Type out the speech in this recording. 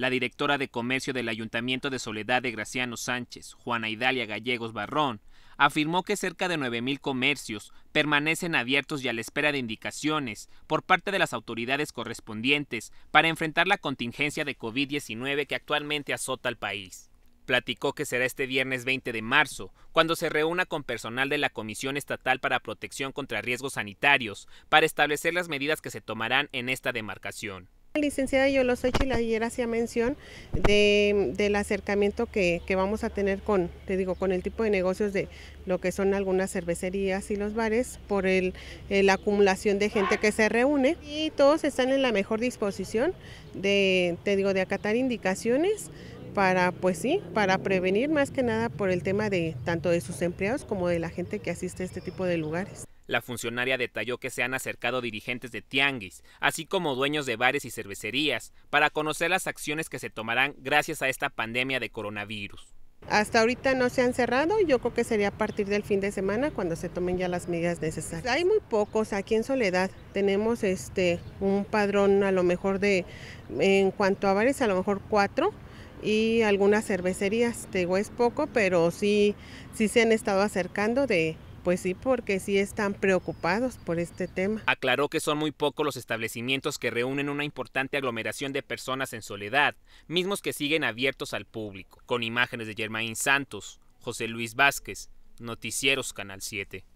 la directora de comercio del Ayuntamiento de Soledad de Graciano Sánchez, Juana Idalia Gallegos Barrón, afirmó que cerca de 9.000 comercios permanecen abiertos y a la espera de indicaciones por parte de las autoridades correspondientes para enfrentar la contingencia de COVID-19 que actualmente azota al país. Platicó que será este viernes 20 de marzo, cuando se reúna con personal de la Comisión Estatal para Protección contra Riesgos Sanitarios, para establecer las medidas que se tomarán en esta demarcación. Licenciada Yolosa ayer hacía mención de, del acercamiento que, vamos a tener con, te digo, con el tipo de negocios de lo que son algunas cervecerías y los bares por la acumulación de gente que se reúne y todos están en la mejor disposición de, te digo, de acatar indicaciones para, pues sí, para prevenir más que nada por el tema de tanto de sus empleados como de la gente que asiste a este tipo de lugares. La funcionaria detalló que se han acercado dirigentes de tianguis, así como dueños de bares y cervecerías, para conocer las acciones que se tomarán gracias a esta pandemia de coronavirus. Hasta ahorita no se han cerrado, yo creo que sería a partir del fin de semana cuando se tomen ya las medidas necesarias. Hay muy pocos aquí en Soledad, tenemos este un padrón a lo mejor de, en cuanto a bares, a lo mejor cuatro y algunas cervecerías, te digo es poco, pero sí, sí se han estado acercando de, pues sí, porque sí están preocupados por este tema. Aclaró que son muy pocos los establecimientos que reúnen una importante aglomeración de personas en soledad, mismos que siguen abiertos al público. Con imágenes de Germain Santos, José Luis Vázquez, Noticieros Canal 7.